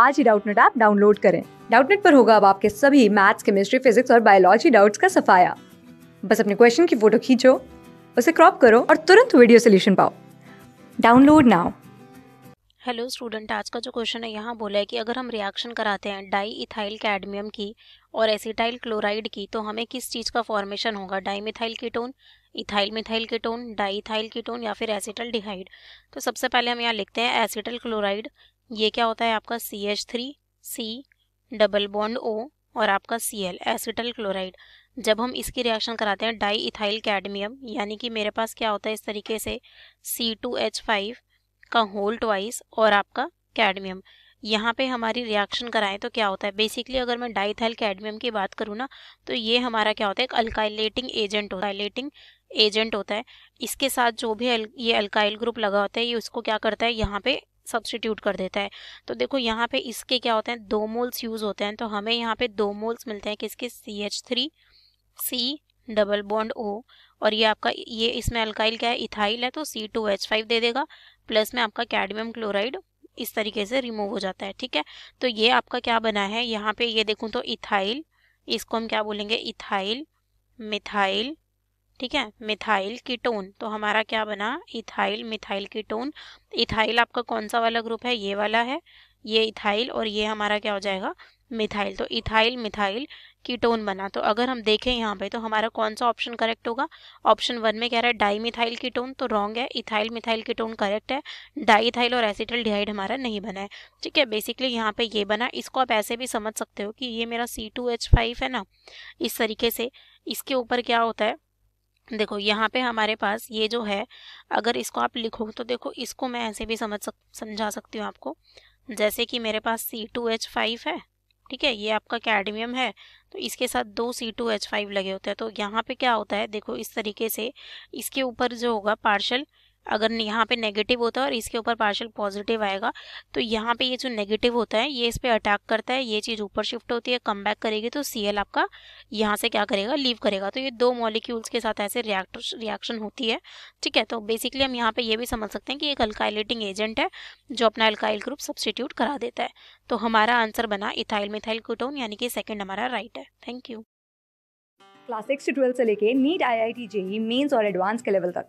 आज ही Doubtnut app download करें डाउटनेट पर होगा अब आपके सभी मैथ्स केमिस्ट्री फिजिक्स और बायोलॉजी डाउट्स का सफाया बस अपने क्वेश्चन की फोटो खींचो उसे क्रॉप करो और तुरंत वीडियो सोल्यूशन पाओ डाउनलोड नाउ हेलो स्टूडेंट आज का जो क्वेश्चन है यहाँ बोला है कि अगर हम रिएक्शन कराते हैं डाई इथाइल कैडमियम की और एसिटाइल क्लोराइड की तो हमें किस चीज़ का फॉर्मेशन होगा dimethyl ketone ethyl methyl ketone diethyl ketone या फिर एसिटल डिहाइड तो सबसे पहले हम यहाँ लिखते हैं एसिटल क्लोराइड ये क्या होता है आपका C H three C double bond O और आपका सी एल एसिटल क्लोराइड जब हम इसकी रिएक्शन कराते हैं डाई इथाइल कैडमियम यानी कि मेरे पास क्या होता है इस तरीके से सी टू एच फाइव का होल ट्वाइस और आपका कैडमियम यहाँ पे हमारी रिएक्शन कराएं तो क्या होता है बेसिकली अगर मैं डाइथाइल कैडमियम की बात करूँ ना तो ये हमारा क्या होता है एक अल्काइलेटिंग एजेंट होता है अल्काइलेटिंग एजेंट होता है इसके साथ जो भी ये अल्काइल ग्रुप लगा होता है ये उसको क्या करता है यहाँ पे सब्सटीट्यूट कर देता है तो देखो यहाँ पे इसके क्या होते हैं दो मोल्स यूज़ होते हैं तो हमें यहाँ पे दो मोल्स मिलते हैं किसके C H three C double bond O और ये आपका ये इसमें अल्काइल क्या है इथाइल है तो सी टू एच फाइव दे देगा प्लस में आपका कैडमियम क्लोराइड इस तरीके से रिमूव हो जाता है ठीक है तो ये आपका क्या बना है यहाँ पे ये देखूँ तो इथाइल इसको हम क्या बोलेंगे इथाइल मिथाइल ठीक है मिथाइल कीटोन तो हमारा क्या बना इथाइल मिथाइल कीटोन इथाइल आपका कौन सा वाला ग्रुप है ये वाला है ये इथाइल और ये हमारा क्या हो जाएगा मिथाइल तो इथाइल मिथाइल कीटोन बना तो अगर हम देखें यहाँ पे तो हमारा कौन सा ऑप्शन करेक्ट होगा ऑप्शन वन में कह रहा है डाई मिथाइल कीटोन तो रॉन्ग है इथाइल मिथाइल कीटोन करेक्ट है डाईथाइल और एसिटल डिहाइड हमारा नहीं बना है ठीक है बेसिकली यहाँ पे ये बना इसको आप ऐसे भी समझ सकते हो कि ये मेरा सी टू एच फाइव है ना इस तरीके से इसके ऊपर क्या होता है देखो यहाँ पे हमारे पास ये जो है अगर इसको आप लिखो तो देखो इसको मैं ऐसे भी समझ सक समझा सकती हूँ आपको जैसे कि मेरे पास सी टू एच फाइव है ठीक है ये आपका कैडमियम है तो इसके साथ दो सी टू एच फाइव लगे होते हैं तो यहाँ पे क्या होता है देखो इस तरीके से इसके ऊपर जो होगा पार्शल अगर यहाँ पे नेगेटिव होता है और इसके ऊपर पार्शियल पॉजिटिव आएगा तो यहाँ पे ये जो नेगेटिव होता है ये इस पर अटैक करता है ये चीज़ ऊपर शिफ्ट होती है कम बैक करेगी तो सी आपका यहाँ से क्या करेगा लीव करेगा तो ये दो मॉलिक्यूल्स के साथ ऐसे रिएक्ट रिएक्शन होती है ठीक है तो बेसिकली हम यहाँ पर ये भी समझ सकते हैं कि एक अल्काइलेटिंग एजेंट है जो अपना अल्काइल ग्रुप सब्सटीट्यूट करा देता है तो हमारा आंसर बना इथाइल मिथाइल कुटोन यानी कि सेकेंड हमारा राइट है थैंक यू क्लास सिक्स से ट्वेल्व से लेके NEET I I T JEE mains और एडवांस के लेवल तक